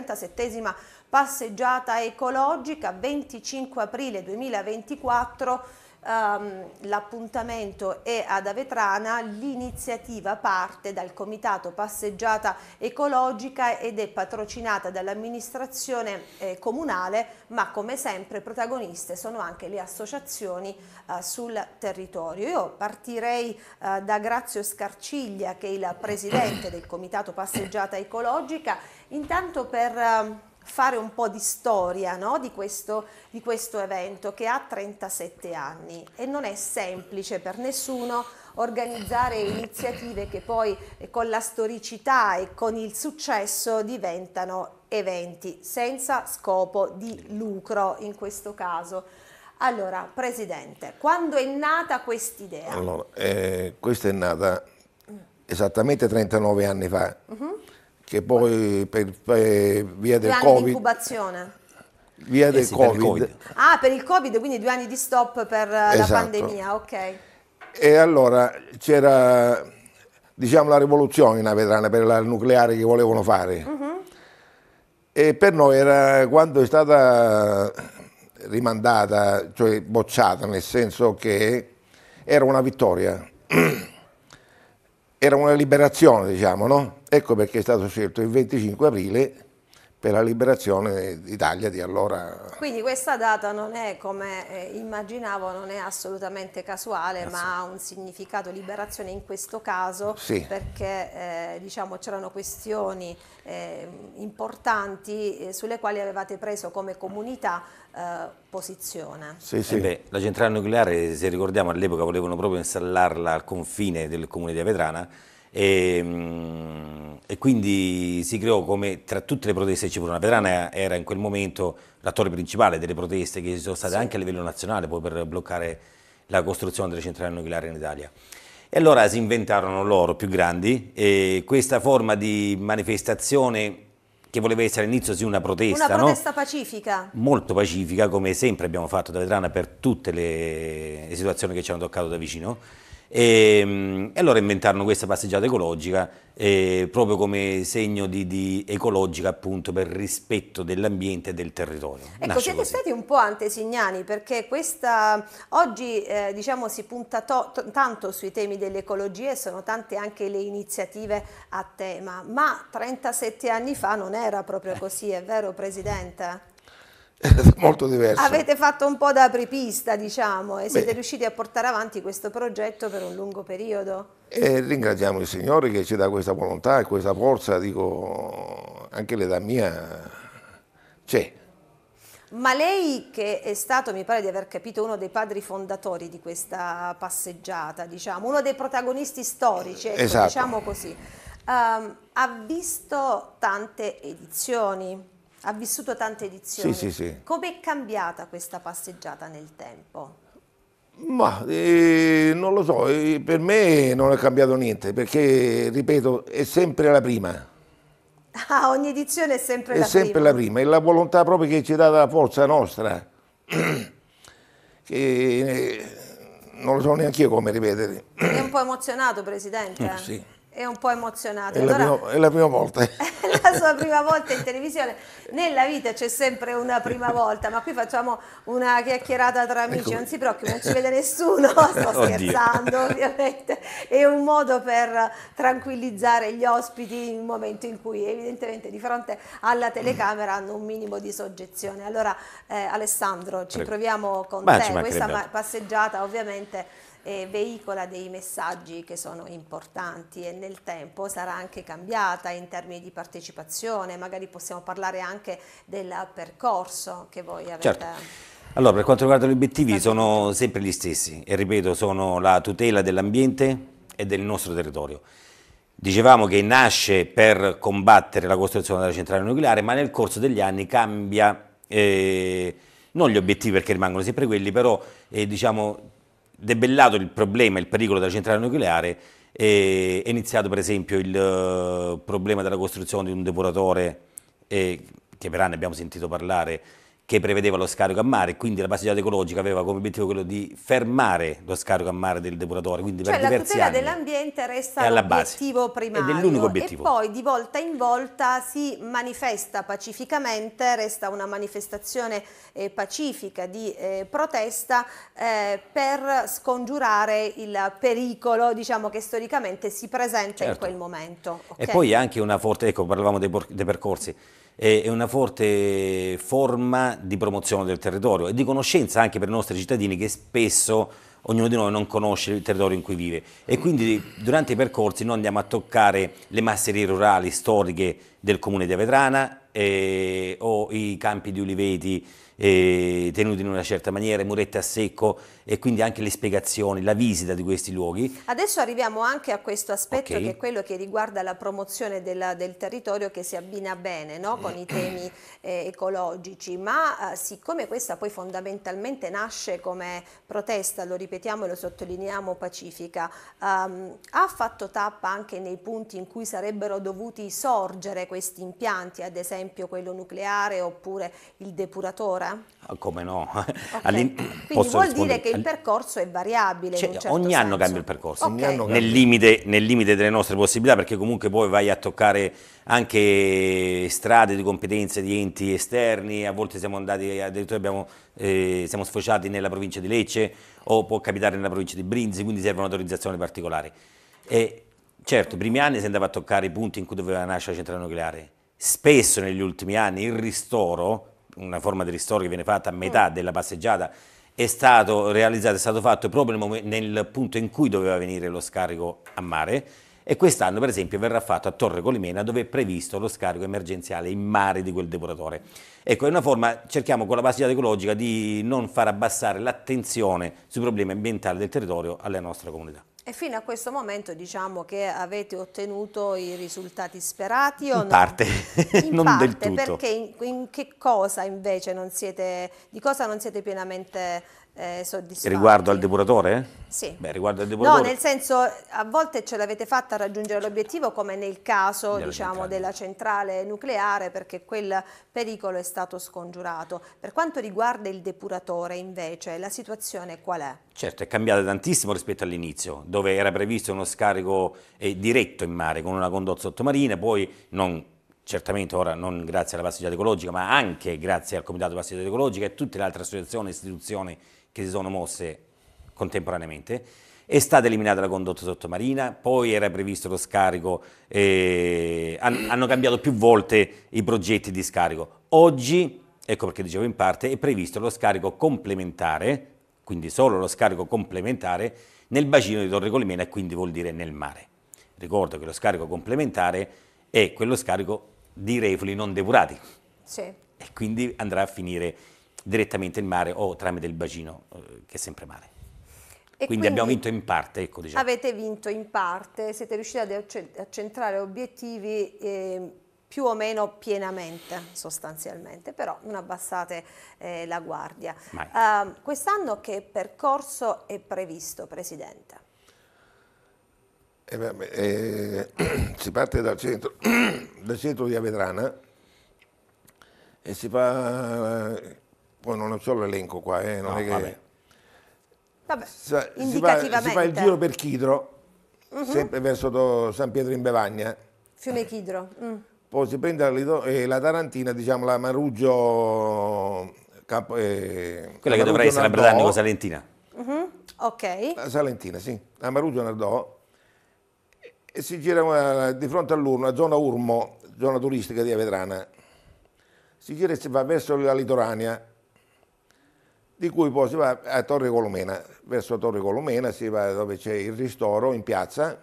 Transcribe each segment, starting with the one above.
37 passeggiata ecologica 25 aprile 2024 Um, l'appuntamento è ad Avetrana, l'iniziativa parte dal Comitato Passeggiata Ecologica ed è patrocinata dall'amministrazione eh, comunale, ma come sempre protagoniste sono anche le associazioni eh, sul territorio. Io partirei eh, da Grazio Scarciglia, che è il presidente del Comitato Passeggiata Ecologica, intanto per ehm, fare un po' di storia no? di, questo, di, questo, evento che ha 37 anni e non è semplice per nessuno organizzare iniziative che poi eh, con la storicità e con il successo diventano eventi senza scopo di lucro in questo caso. Allora, Presidente, quando è nata quest'idea? Allora, eh, questa è nata esattamente 39 anni fa. Uh mm-hmm. -huh che poi per, per via del Covid... Di incubazione? Via eh del eh sì, COVID. Covid. Ah, per il Covid, quindi due anni di stop per eh, esatto. la pandemia, ok. E allora c'era, diciamo, la rivoluzione in Avetrana per il nucleare che volevano fare. Uh mhm. -huh. E per noi era quando è stata rimandata, cioè bocciata, nel senso che era una vittoria. era una liberazione, diciamo, no? Ecco perché è stato scelto il 25 aprile per la liberazione d'Italia di allora. Quindi questa data non è come eh, immaginavo, non è assolutamente casuale, Grazie. ma ha un significato liberazione in questo caso sì. perché eh, diciamo, c'erano questioni eh, importanti eh, sulle quali avevate preso come comunità eh, posizione. Sì, sì. Beh, la centrale nucleare, se ricordiamo, all'epoca volevano proprio installarla al confine del comune di Avetrana e, ehm, e, quindi si creò come tra tutte le proteste che ci furono. La Petrana era in quel momento l'attore principale delle proteste che ci sono state sì. anche a livello nazionale poi per bloccare la costruzione delle centrali nucleari in Italia. E allora si inventarono loro più grandi e questa forma di manifestazione che voleva essere all'inizio sì una protesta. Una protesta no? pacifica. Molto pacifica, come sempre abbiamo fatto da Vedrana per tutte le situazioni che ci hanno toccato da vicino e, ehm, e allora inventarono questa passeggiata ecologica eh, proprio come segno di, di, ecologica appunto per rispetto dell'ambiente e del territorio. Ecco, Nasce siete così. stati un po' antesignani perché questa oggi eh, diciamo si punta to, to, tanto sui temi dell'ecologia e sono tante anche le iniziative a tema, ma 37 anni fa non era proprio così, è vero Presidente? molto diverso. Avete fatto un po' da apripista, diciamo, e siete Beh, riusciti a portare avanti questo progetto per un lungo periodo. E ringraziamo il Signore che ci dà questa volontà e questa forza, dico, anche l'età mia c'è. Ma lei che è stato, mi pare di aver capito, uno dei padri fondatori di questa passeggiata, diciamo, uno dei protagonisti storici, ecco, esatto. diciamo così, um, ha visto tante edizioni, ha vissuto tante edizioni. Sì, sì, sì. Come è cambiata questa passeggiata nel tempo? Ma eh, non lo so, eh, per me non è cambiato niente, perché, ripeto, è sempre la prima. Ah, ogni edizione è sempre è la sempre prima. È sempre la prima, è la volontà proprio che ci dà la forza nostra. che, eh, non lo so neanche io come ripetere. È un po' emozionato, Presidente? sì. È un po' emozionato. È, allora, la, prima, è la, prima, volta. la sua prima volta in televisione. Nella vita c'è sempre una prima volta, ma qui facciamo una chiacchierata tra amici, ecco. non si preoccupi, non ci vede nessuno, sto Oddio. scherzando ovviamente. È un modo per tranquillizzare gli ospiti in un momento in cui evidentemente di fronte alla telecamera hanno un minimo di soggezione. Allora eh, Alessandro, ci Prego. troviamo con Beh, te, questa passeggiata ovviamente eh, veicola dei messaggi che sono importanti e nel tempo sarà anche cambiata in termini di partecipazione, magari possiamo parlare anche del percorso che voi avete. Certo. Allora, per quanto riguarda gli obiettivi, sono sempre gli stessi e ripeto, sono la tutela dell'ambiente e del nostro territorio. Dicevamo che nasce per combattere la costruzione della centrale nucleare, ma nel corso degli anni cambia, eh, non gli obiettivi perché rimangono sempre quelli, però eh, diciamo, debellato il problema, il pericolo della centrale nucleare, è iniziato per esempio il eh, problema della costruzione di un depuratore eh, che per anni abbiamo sentito parlare che prevedeva lo scarico a mare, quindi la passeggiata ecologica aveva come obiettivo quello di fermare lo scarico a mare del depuratore, quindi cioè per diversi la tutela dell'ambiente resta l'obiettivo primario. Ed è l'unico obiettivo. E poi di volta in volta si manifesta pacificamente, resta una manifestazione eh, pacifica di eh, protesta eh, per scongiurare il pericolo diciamo, che storicamente si presenta certo. in quel momento. Okay? E poi anche una forte, ecco parlavamo dei, dei percorsi, è una forte forma di promozione del territorio e di conoscenza anche per i nostri cittadini che spesso ognuno di noi non conosce il territorio in cui vive e quindi durante i percorsi noi andiamo a toccare le masserie rurali storiche del comune di Avetrana, eh, o i campi di uliveti eh, tenuti in una certa maniera, murette a secco e quindi anche le spiegazioni, la visita di questi luoghi. Adesso arriviamo anche a questo aspetto okay. che è quello che riguarda la promozione della, del territorio che si abbina bene no? con i temi eh, ecologici, ma eh, siccome questa poi fondamentalmente nasce come protesta, lo ripetiamo e lo sottolineiamo pacifica, um, ha fatto tappa anche nei punti in cui sarebbero dovuti sorgere questi impianti, ad esempio esempio quello nucleare oppure il depuratore? Ah, come no. Okay. Quindi vuol dire che il percorso è variabile cioè, certo Ogni senso. anno cambia il percorso, okay. nel, limite, nel limite delle nostre possibilità perché comunque poi vai a toccare anche strade di competenze di enti esterni, a volte siamo andati, addirittura abbiamo, eh, siamo sfociati nella provincia di Lecce o può capitare nella provincia di Brinzi, quindi serve un'autorizzazione particolare. E certo, i primi anni si andava a toccare i punti in cui doveva nascere la centrale nucleare, spesso negli ultimi anni il ristoro, una forma di ristoro che viene fatta a metà mm. della passeggiata, è stato realizzato, è stato fatto proprio nel, momento, nel punto in cui doveva venire lo scarico a mare e quest'anno per esempio verrà fatto a Torre Colimena dove è previsto lo scarico emergenziale in mare di quel depuratore. Ecco, è una forma, cerchiamo con la passeggiata ecologica di non far abbassare l'attenzione sui problemi ambientali del territorio alla nostra comunità. E fino a questo momento diciamo che avete ottenuto i risultati sperati o in no? parte, in non parte, del tutto. Perché in, in, che cosa invece non siete, di cosa non siete pienamente eh, soddisfatti. Riguardo al depuratore? Sì. Beh, riguardo al depuratore. No, nel senso, a volte ce l'avete fatta a raggiungere l'obiettivo, come nel caso della, diciamo, centrale. della centrale nucleare, perché quel pericolo è stato scongiurato. Per quanto riguarda il depuratore, invece, la situazione qual è? Certo, è cambiata tantissimo rispetto all'inizio, dove era previsto uno scarico eh, diretto in mare con una condotta sottomarina, poi non certamente ora non grazie alla passeggiata ecologica, ma anche grazie al Comitato di Passeggiata Ecologica e tutte le altre associazioni e istituzioni che si sono mosse contemporaneamente. È stata eliminata la condotta sottomarina, poi era previsto lo scarico, eh, hanno cambiato più volte i progetti di scarico. Oggi, ecco perché dicevo in parte, è previsto lo scarico complementare, quindi solo lo scarico complementare, nel bacino di Torre Colimena e quindi vuol dire nel mare. Ricordo che lo scarico complementare è quello scarico di reflui non depurati. Sì. E quindi andrà a finire direttamente in mare o tramite il bacino, eh, che è sempre mare. quindi, quindi abbiamo vinto in parte. Ecco, diciamo. Avete vinto in parte, siete riusciti a centrare obiettivi eh, più o meno pienamente sostanzialmente, però non abbassate eh, la guardia. Uh, quest'anno che percorso è previsto, Presidente? Eh eh, si parte dal centro, dal centro, di Avedrana e si fa poi non ho solo l'elenco qua, eh, non no, è che... Vabbè. Vabbè, si, indicativamente. Fa, si fa il giro per Chidro, uh mhm. -huh. sempre verso San Pietro in Bevagna. Fiume Chidro. Mm. Poi si prende la, eh, la Tarantina, diciamo la Maruggio... Capo, eh, Quella che dovrebbe essere la Britannico Salentina. Uh mhm, -huh. Ok. La Salentina, sì. La Maruggio Nardò. E si gira eh, di fronte all'Urno, la zona Urmo, zona turistica di Avedrana. Si gira e si va verso la Litorania di cui poi si va a Torre Colomena, verso Torre Colomena si va dove c'è il ristoro in piazza,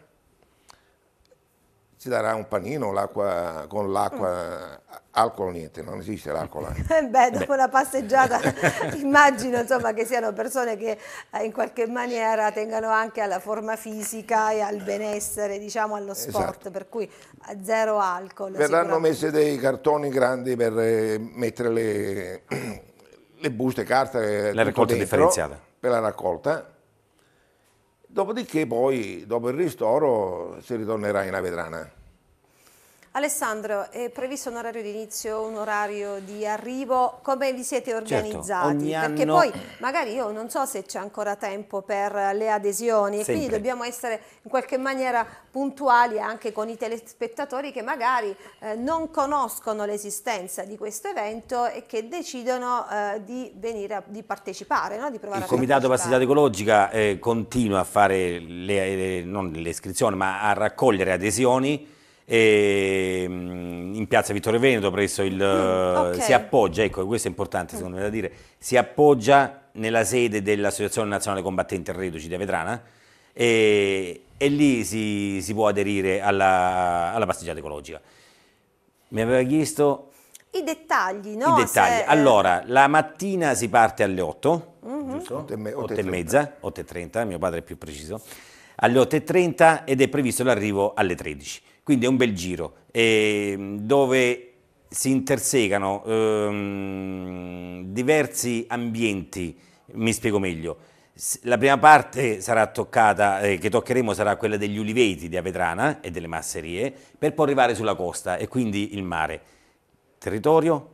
si darà un panino con l'acqua, mm. alcol niente, non esiste l'alcol. Beh, dopo la passeggiata immagino insomma, che siano persone che eh, in qualche maniera tengano anche alla forma fisica e al benessere, diciamo allo sport, esatto. per cui eh, zero alcol. Verranno messi dei cartoni grandi per eh, mettere le le buste, carte, la raccolta differenziata. Per la raccolta. Dopodiché poi, dopo il ristoro, si ritornerà in Avedrana. Alessandro, è previsto un orario di inizio, un orario di arrivo, come vi siete certo, organizzati? Certo, Perché anno... poi magari io non so se c'è ancora tempo per le adesioni Sempre. e quindi dobbiamo essere in qualche maniera puntuali anche con i telespettatori che magari eh, non conoscono l'esistenza di questo evento e che decidono eh, di venire a, di partecipare, no? di provare Il a Comitato Passeggiata Ecologica eh, continua a fare le, le, non le iscrizioni ma a raccogliere adesioni e, mm, in piazza Vittorio Veneto presso il... Mm, eh, okay. si appoggia, ecco questo è importante secondo me da dire, si appoggia nella sede dell'Associazione Nazionale Combattente Reduci di Avedrana e, e lì si, si, può aderire alla, alla passeggiata ecologica. Mi aveva chiesto i dettagli, no? I dettagli. Se... Eh, allora, la mattina si parte alle 8, mm-hmm. giusto? 8 e mezza, 8 e 30, mio padre è più preciso, alle 8 e 30 ed è previsto l'arrivo alle 13. Quindi è un bel giro, eh, dove si intersecano ehm, diversi ambienti, mi spiego meglio. La prima parte toccata, eh, che toccheremo sarà quella degli uliveti di Avetrana e delle masserie, per poi arrivare sulla costa e quindi il mare. Territorio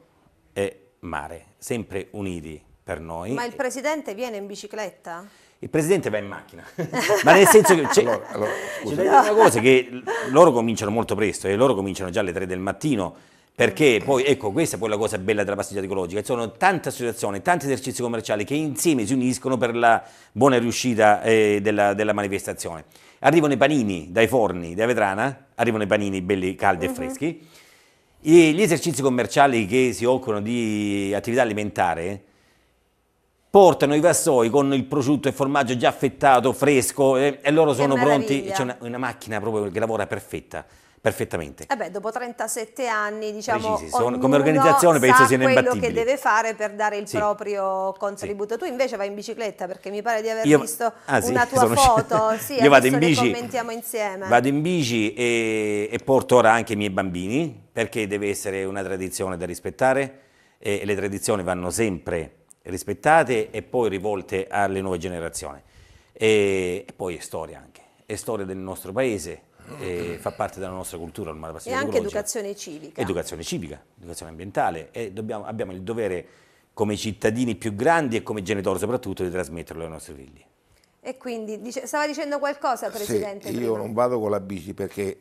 e mare, sempre uniti per noi. Ma il Presidente viene in bicicletta? il presidente va in macchina. Ma nel senso che c'è, allora, allora, no. una cosa che loro cominciano molto presto e loro cominciano già alle 3 del mattino perché poi, ecco, questa è poi la cosa bella della passeggiata ecologica, ci sono tante associazioni, tanti esercizi commerciali che insieme si uniscono per la buona riuscita eh, della, della, manifestazione. Arrivano i panini dai forni, da Vetrana, arrivano i panini belli caldi uh-huh. e mhm. freschi, e gli esercizi commerciali che si occupano di attività alimentare portano i vassoi con il prosciutto e il formaggio già affettato, fresco, e, e loro che sono meraviglia. pronti, c'è una, una macchina proprio che lavora perfetta perfettamente. Eh beh, dopo 37 anni, diciamo, sono, come organizzazione penso sia siano imbattibili. quello che deve fare per dare il sì. proprio contributo. Sì. Tu invece vai in bicicletta perché mi pare di aver Io, visto ah, sì, una tua foto. Sì, Io vado in bici. commentiamo insieme. Vado in bici e, e, porto ora anche i miei bambini perché deve essere una tradizione da rispettare e le tradizioni vanno sempre rispettate e poi rivolte alle nuove generazioni. E, e poi è storia anche, è storia del nostro paese, fa parte della nostra cultura ormai la E anche educazione civica. Educazione civica, educazione ambientale e dobbiamo, abbiamo il dovere come cittadini più grandi e come genitori soprattutto di trasmetterlo ai nostri figli. E quindi dice, stava dicendo qualcosa Presidente? Sì, io non vado con la bici perché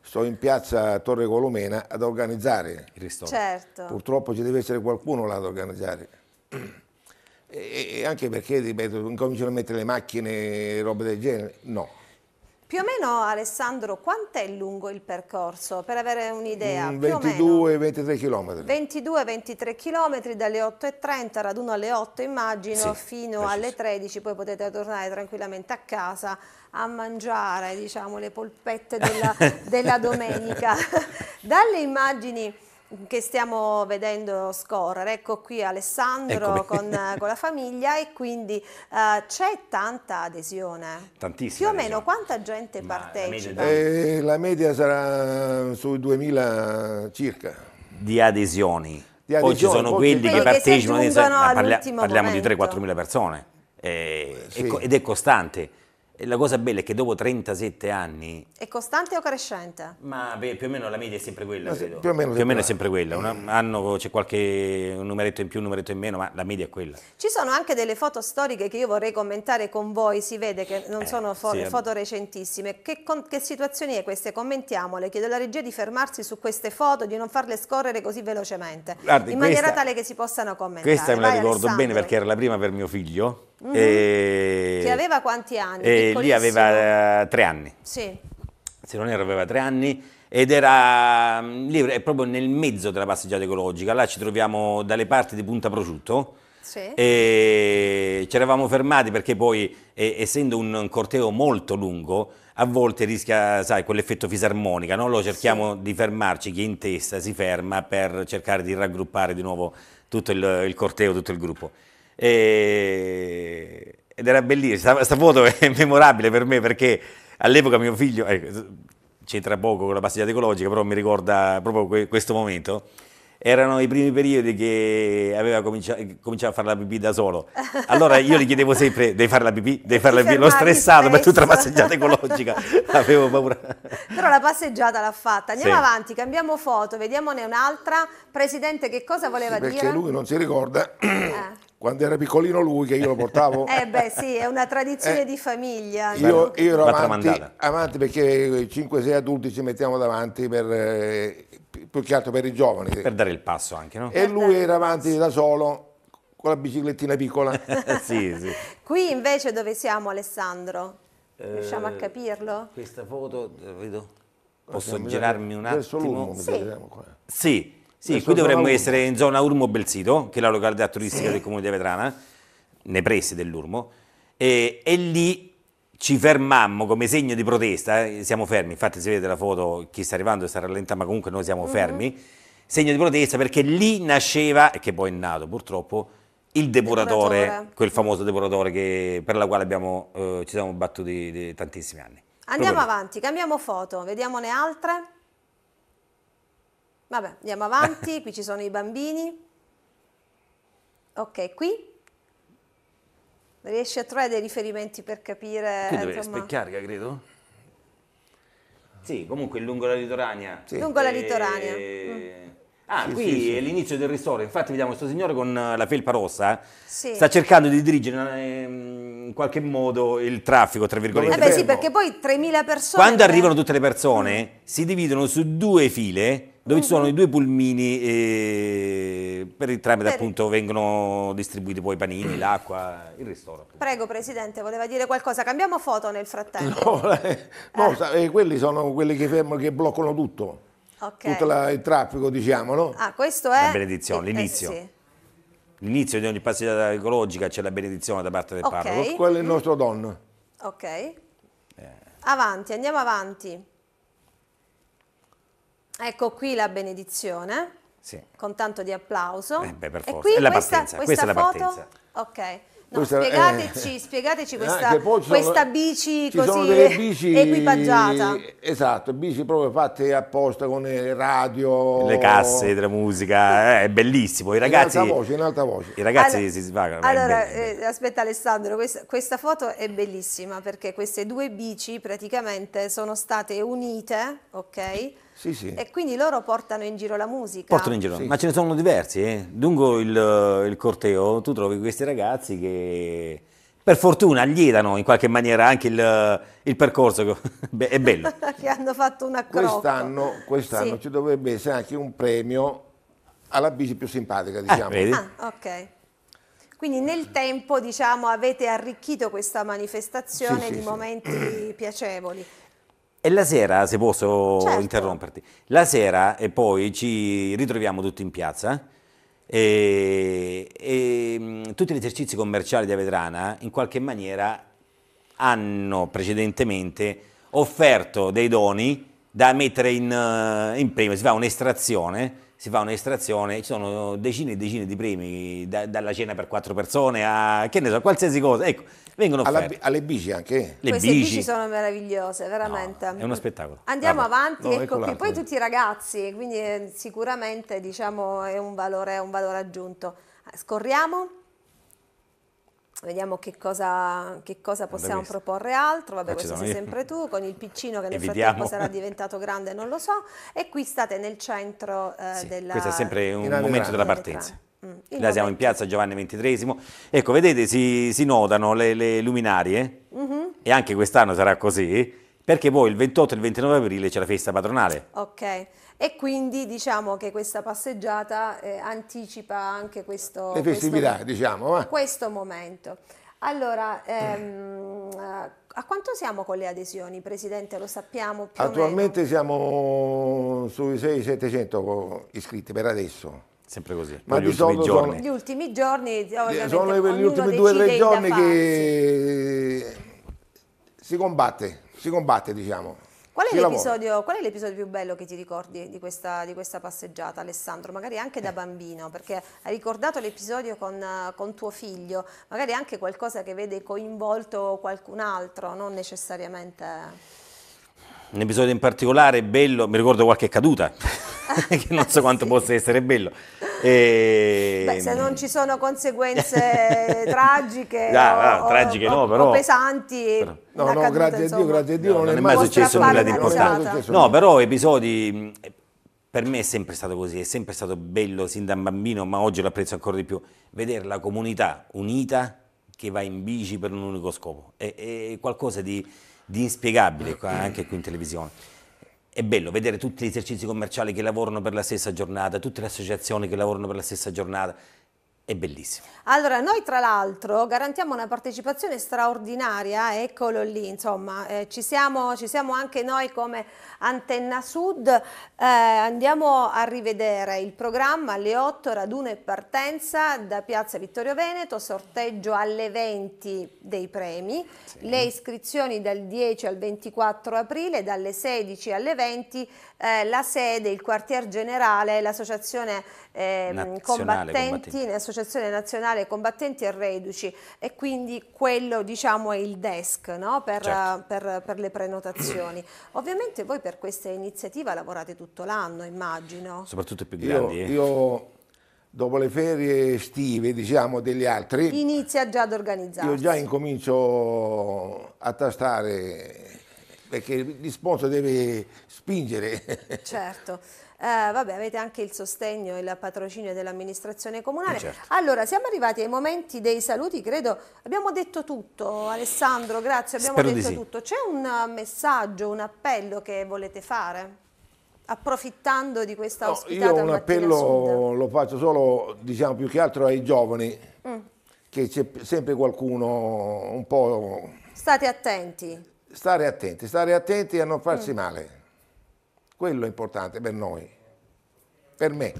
sto in piazza Torre Colomena ad organizzare. Il ristoro. Certo. Purtroppo ci deve essere qualcuno là ad organizzare. E anche perché, ripeto, incominciano a mettere le macchine e roba del genere? No. Più o meno, Alessandro, quant'è lungo il percorso? Per avere un'idea. 22-23 km. 22-23 km dalle 8.30, raduno alle 8 immagino, sì, fino preciso. alle 13, poi potete tornare tranquillamente a casa a mangiare diciamo, le polpette della, della domenica. Dalle immagini che stiamo vedendo scorrere. Ecco qui Alessandro con, con, la famiglia e quindi uh, c'è tanta adesione. Tantissima. Più o adesione. meno quanta gente Ma partecipa? La media, eh, la media sarà sui 2000 circa. Di adesioni. Di adesioni. Poi ci sono poi quelli che partecipano, che parla, parliamo momento. di 3-4 mila persone eh, sì. ed è costante la cosa bella è che dopo 37 anni... È costante o crescente? Ma beh, più o meno la media è sempre quella, se, Più o meno, più o meno è sempre quella. Un anno c'è qualche un numeretto in più, un numeretto in meno, ma la media è quella. Ci sono anche delle foto storiche che io vorrei commentare con voi, si vede che non eh, sono fo sì, eh. foto recentissime. Che, con, che, situazioni è queste? Commentiamole. Chiedo alla regia di fermarsi su queste foto, di non farle scorrere così velocemente, Guardi, in maniera questa, tale che si possano commentare. Questa me la Vai, ricordo Alessandro. bene perché era la prima per mio figlio Mm-hmm. E... Che aveva quanti anni? E lì aveva eh, tre anni. Sì. Se non erro aveva tre anni ed era mm, lì è proprio nel mezzo della passeggiata ecologica. Là ci troviamo dalle parti di Punta Prosciutto. Sì. E ci eravamo fermati perché poi, eh, essendo un corteo molto lungo, a volte rischia, sai, quell'effetto fisarmonica, no? Lo cerchiamo sì. di fermarci, chi in testa si ferma per cercare di raggruppare di nuovo tutto il, il corteo, tutto il gruppo. E... Ed era bellissimo, questa foto è memorabile per me perché all'epoca mio figlio, eh, c'entra poco con la passeggiata ecologica, però mi ricorda proprio que- questo momento, erano i primi periodi che aveva cominciato, cominciava a fare la pipì da solo. Allora io gli chiedevo sempre, devi fare la pipì? Devi fare la pipì? L'ho stressato per tutta la passeggiata ecologica, avevo paura. Però la passeggiata l'ha fatta. Andiamo sì. avanti, cambiamo foto, vediamone un'altra. Presidente, che cosa voleva sì, perché dire? Perché lui non si ricorda eh quando era piccolino lui che io lo portavo. eh beh sì, è una tradizione eh, di famiglia. Io, io ero avanti, amanti, perché 5-6 adulti ci mettiamo davanti per, eh, più che altro per i giovani. Per dare il passo anche, no? E per eh, lui era avanti da solo con la biciclettina piccola. sì, sì. Qui invece dove siamo Alessandro? Riusciamo eh, a capirlo? Questa foto, eh, vedo. Posso girarmi un attimo? sì. Sì. Sì, qui dovremmo essere in zona Urmo Belzito, che è la località turistica del comune di Vetrana, nei pressi dell'Urmo, e, e lì ci fermammo come segno di protesta, eh, siamo fermi, infatti se vedete la foto chi sta arrivando sta rallentando, ma comunque noi siamo mm -hmm. fermi, segno di protesta perché lì nasceva, e che poi è nato purtroppo, il depuratore, depuratore. quel famoso depuratore che, per la quale abbiamo, eh, ci siamo battuti tantissimi anni. Andiamo avanti, cambiamo foto, vediamone altre. Vabbè, andiamo avanti, qui ci sono i bambini. Ok, qui riesci a trovare dei riferimenti per capire... Qui dovrei insomma... specchiarga, credo. Sì, comunque lungo la litorania. Sì. Lungo la eh, litorania. E... Eh, mm. Ah, sì, qui sì, è l'inizio del ristoro, infatti vediamo questo signore con eh, la felpa rossa, sta cercando di dirigere in qualche modo il traffico, tra virgolette. Eh beh sì, perché poi 3.000 persone... Quando arrivano tutte le persone, mm. si dividono su due file dove ci sono mhm. i due pulmini e per il tramite per... appunto vengono distribuiti poi i panini, mm. l'acqua, il ristoro. Appunto. Prego Presidente, voleva dire qualcosa, cambiamo foto nel frattempo. No, eh, no eh. eh. quelli sono quelli che, fermano, che bloccano tutto, okay. tutto la, il traffico diciamo, no? Ah, questo è... La benedizione, eh, l'inizio. Sì. L'inizio di ogni passeggiata ecologica c'è la benedizione da parte del okay. parroco. Quello è il nostro don. Ok. Eh. Avanti, andiamo avanti. Ecco qui la benedizione, sì. con tanto di applauso. Eh beh, per forza. E qui è la questa, partenza, questa, questa foto, ok. No, questa, eh, spiegateci, eh, spiegateci, questa, sono, questa bici così bici, equipaggiata. Esatto, bici proprio fatte apposta con il radio. Le casse, la musica, eh, è bellissimo. I ragazzi, in alta voce, in alta voce. I ragazzi allora, si svagano. Allora, eh, aspetta Alessandro, questa, questa foto è bellissima perché queste due bici praticamente sono state unite, ok? Sì, sì. E quindi loro portano in giro la musica? Portano in giro, sì. ma ce ne sono diversi. Eh? Lungo il, eh, il corteo tu trovi questi ragazzi che per fortuna alienano in qualche maniera anche il, il percorso, è bello. che hanno fatto una accrocco. Quest'anno, quest'anno sì. ci dovrebbe essere anche un premio alla bici più simpatica, ah, diciamo. Ah, ah, ok. Quindi nel tempo, diciamo, avete arricchito questa manifestazione sì, di sì, momenti piacevoli. E la sera, se posso certo. interromperti, la sera e poi ci ritroviamo tutti in piazza eh, e, e mm, tutti gli esercizi commerciali di Avedrana in qualche maniera hanno precedentemente offerto dei doni da mettere in, eh, in premio, si fa un'estrazione si fa un'estrazione, ci sono decine e decine di premi, da, dalla cena per quattro persone a che ne so, qualsiasi cosa. Ecco, vengono Alla, alle bici anche? Le Queste bici. bici sono meravigliose, veramente. No, è uno spettacolo. Andiamo Vabbè. avanti, no, ecco qui. Poi tutti i ragazzi, quindi eh, sicuramente diciamo, è un valore, un valore aggiunto. Scorriamo. Vediamo che cosa, che cosa possiamo proporre altro, Vabbè, questo sei sempre tu, con il piccino che nel Evitiamo. frattempo sarà diventato grande, non lo so. E qui state nel centro eh, sì, della... Questo è sempre un momento grande. della partenza. Mm, Là siamo in piazza Giovanni XXIII. Ecco, vedete, si, si notano le, le luminarie, mm -hmm. e anche quest'anno sarà così, perché poi il 28 e il 29 aprile c'è la festa patronale. Ok. E quindi diciamo che questa passeggiata eh, anticipa anche questo, Le festività, questo, diciamo, eh. questo momento. Allora, ehm, a quanto siamo con le adesioni, Presidente? Lo sappiamo più Attualmente siamo sui 600-700 iscritti per adesso. Sempre così, ma gli ultimi giorni. Eh, sono, gli ultimi giorni, Sono gli ultimi due o tre giorni che si combatte si combatte, diciamo. Qual è, l'episodio, più bello che ti ricordi di questa, di questa, passeggiata, Alessandro? Magari anche da eh. bambino, perché hai ricordato l'episodio con, con, tuo figlio, magari anche qualcosa che vede coinvolto qualcun altro, non necessariamente... Un episodio in particolare bello, mi ricordo qualche caduta, che non so quanto sì. possa essere bello, e... Beh, se non ci sono conseguenze tragiche, ah, o, tragiche o, no, però, o pesanti. Però. No, no, caduta, grazie insomma. a Dio, grazie a Dio no, non, non, è mai successo nulla di importante. No, però episodi mm, per me è sempre stato così, è sempre stato bello sin da bambino, ma oggi lo apprezzo ancora di più, vedere la comunità unita che va in bici per un unico scopo. È, è qualcosa di, di inspiegabile anche qui in televisione è bello vedere tutti gli esercizi commerciali che lavorano per la stessa giornata, tutte le associazioni che lavorano per la stessa giornata è bellissimo. Allora, noi tra l'altro garantiamo una partecipazione straordinaria, eccolo lì, insomma, eh, ci, siamo, ci, siamo, anche noi come Antenna Sud, eh, andiamo a rivedere il programma alle 8, raduno e partenza da Piazza Vittorio Veneto, sorteggio alle 20 dei premi, sì. le iscrizioni dal 10 al 24 aprile, dalle 16 alle 20 eh, la sede, il quartier generale, l'associazione ehm, combattenti, combattenti dell'Associazione Nazionale Combattenti e Reduci e quindi quello diciamo, è il desk no? per, certo. per, per, le prenotazioni. Ovviamente voi per questa iniziativa lavorate tutto l'anno immagino. Soprattutto i più grandi. Io, eh. io dopo le ferie estive diciamo degli altri... Inizia già ad organizzare. Io già incomincio a tastare perché gli sponsor deve spingere. Certo. Eh, vabbè, avete anche il sostegno e il patrocinio dell'amministrazione comunale. Eh, certo. Allora, siamo arrivati ai momenti dei saluti, credo. Abbiamo detto tutto, Alessandro, grazie, abbiamo Spero detto sì. tutto. C'è un messaggio, un appello che volete fare? Approfittando di questa ospitata no, Io un appello lo faccio solo, diciamo, più che altro ai giovani, mm. che c'è sempre qualcuno un po'... State attenti stare attenti, stare attenti a non farsi mm. male. Quello è importante per noi, per me.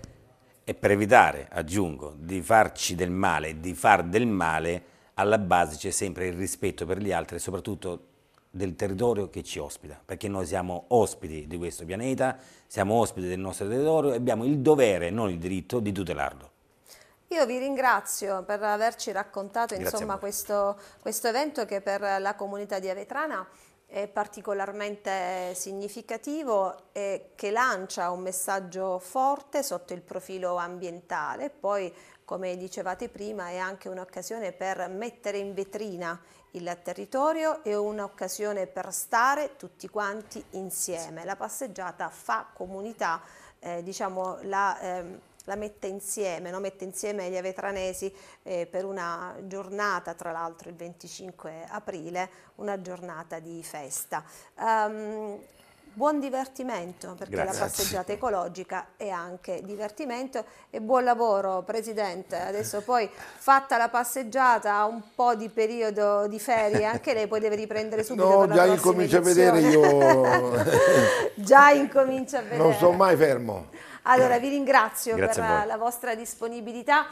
E per evitare, aggiungo, di farci del male, di far del male, alla base c'è sempre il rispetto per gli altri e soprattutto del territorio che ci ospita, perché noi siamo ospiti di questo pianeta, siamo ospiti del nostro territorio e abbiamo il dovere, non il diritto, di tutelarlo. Io vi ringrazio per averci raccontato insomma, questo, questo evento che per la comunità di Avetrana è particolarmente significativo e che lancia un messaggio forte sotto il profilo ambientale, poi come dicevate prima è anche un'occasione per mettere in vetrina il territorio e un'occasione per stare tutti quanti insieme. La passeggiata fa comunità, eh, diciamo la... Eh, la mette insieme, no? mette insieme gli avetranesi eh, per una giornata, tra l'altro il 25 aprile, una giornata di festa. Um, buon divertimento perché Grazie. la passeggiata ecologica è anche divertimento e buon lavoro Presidente, adesso poi fatta la passeggiata ha un po' di periodo di ferie, anche lei poi deve riprendere subito No, già incomincia a vedere io... già incomincia a vedere. Non sono mai fermo. Allora vi ringrazio Grazie per la vostra disponibilità.